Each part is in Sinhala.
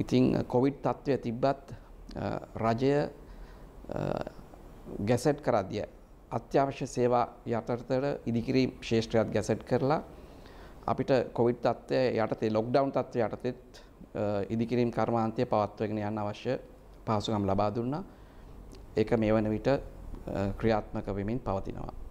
ඉතිං කොවිඩ් තත්ත්වය තිබ්බත් රජය ගැසට් කරදිය අත්‍යවශ්‍ය සේවා යටතර ඉදිකිරීම් ශේෂත්‍රයත් ගැසට් කරලා අපිට කොවිඩ් තත්ත්වය යටතේ ලොක්ඩවන් තත්ත්ව යටතෙත් ඉදිකිරීම් කර්මාන්තය පවත්වගෙන යන්න අවශ්‍ය පාසුගම් ලබා දුන්නා ඒක මේ වන විට ක්‍රියාත්මක වෙමින් පවතිනවා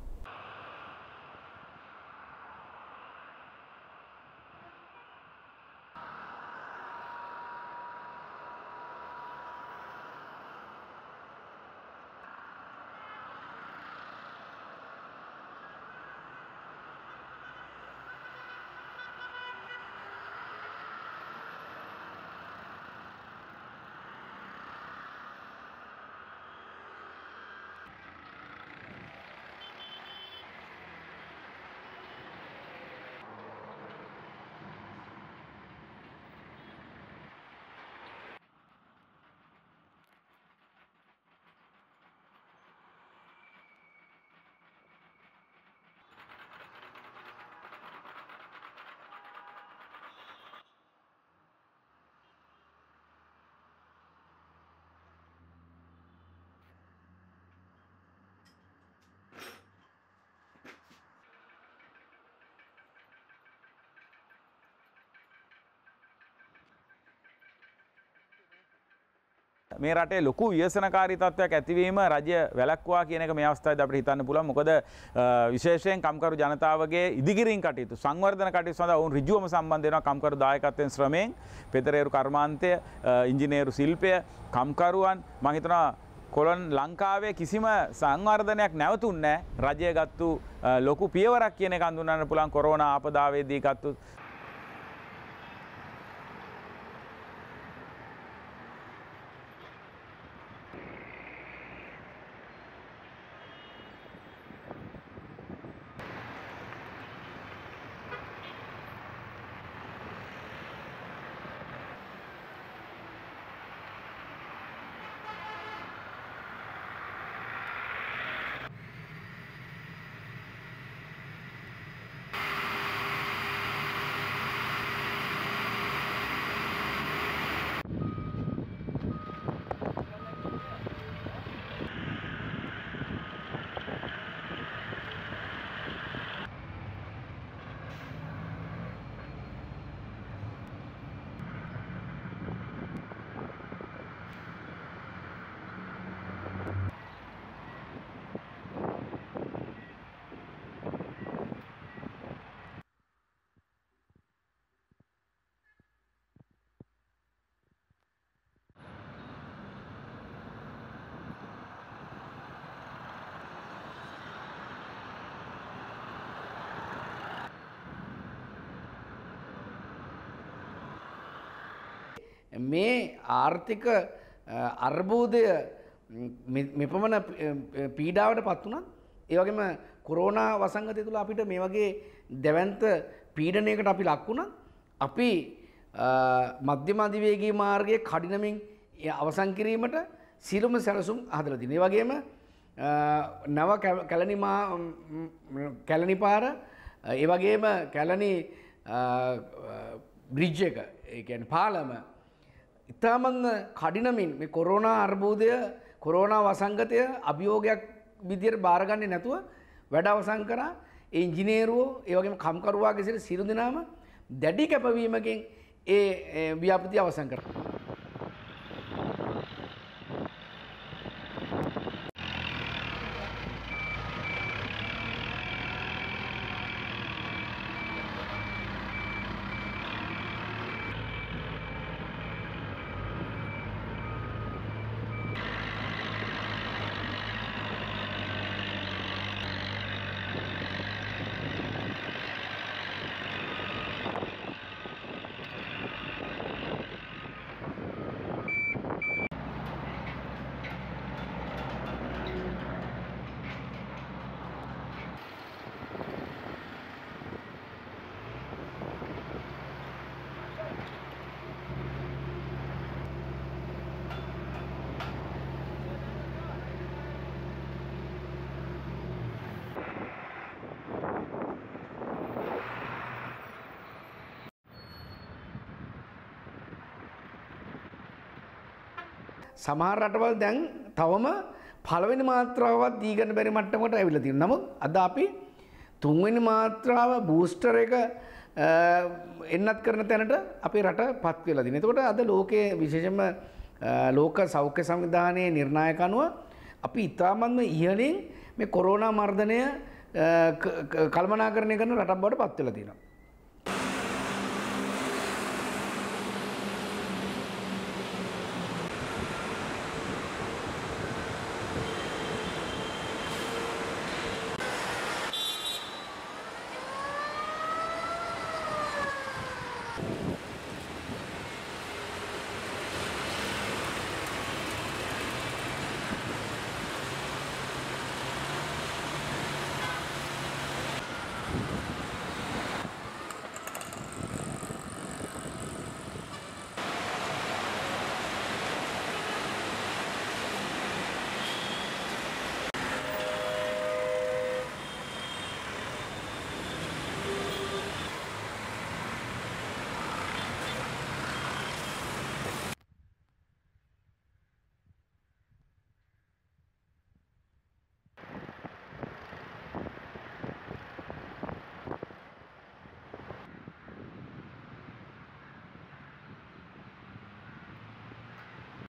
මේ රටේ ලොකු ව්‍යසනකාරී තත්ත්වයක් ඇතිවීම රජය වැළක්වා කියන එක මේ අවස්ථාවේ අපිට හිතන්න පුළුවන්. මොකද විශේෂයෙන් කම්කරු ජනතාවගේ ඉදිකිරීම් කටයුතු සංවර්ධන කටයුතු සඳහා ඔවුන් ඍජුවම සම්බන්ධ වෙනවා කම්කරු දායකත්වයෙන් ශ්‍රමයෙන් පෙතරේරු කර්මාන්තය, ඉංජිනේරු ශිල්පය, කම්කරුවන් මම හිතනවා කොළොන් ලංකාවේ කිසිම සංවර්ධනයක් නැවතුන්නේ රජය ගත්තු ලොකු පියවරක් කියන එක අඳුනන්න පුළුවන් කොරෝනා ආපදාවේදී ගත්තු මේ ආර්ථික අර්බෝධය මෙපමණ පීඩාවට පත් වුණත් ඒවගේම කොරෝනා වසංගතය තුළ අපිට මේ වගේ දැවන්ත පීඩනයකට අපි ලක්වුණ අපි මධ්‍යමධිවේගේ මාර්ගය කඩිනමින් අවසංකිරීමට සිරුම සැලසුම් හදලති. ඒ වගේම නැව කැලනි පාර ඒවගේම කැලනි බ්‍රිජ්ජ එක ඒ පාලම ඉතාමන්න කඩිනමින් මේ කොරෝනා අර්බෝධය කොරෝනා වසංගතය අභියෝගයක් විදියට බාරගන්න නැතුව වැඩ අවසං කරා ඉංජිනේරුවෝ ඒවගේම කම්කරුවාගේ සිට සිරුදිනාම දැඩි කැපවීමකින් ඒ ව්‍යාපති අවසං කරා. සමහර රටවල් දැන් තවම පළවෙනි මාත්‍රාවවත් දීගන්න බැරි මට්ටමකට ඇවිල්ලා තියෙනවා. නමුත් අද අපි තුන්වෙනි මාත්‍රාව බූස්ටර් එක එන්නත් කරන තැනට අපේ රටපත් වෙලා තියෙනවා. එතකොට අද ලෝකයේ විශේෂම ලෝක සෞඛ්‍ය සංවිධානයේ නිර්ණායක අනුව අපි ඉතාමත්ම ඉහළින් මේ කොරෝනා මර්ධනය කල්මනාකරණය කරන රටක් බවට පත් වෙලා තියෙනවා.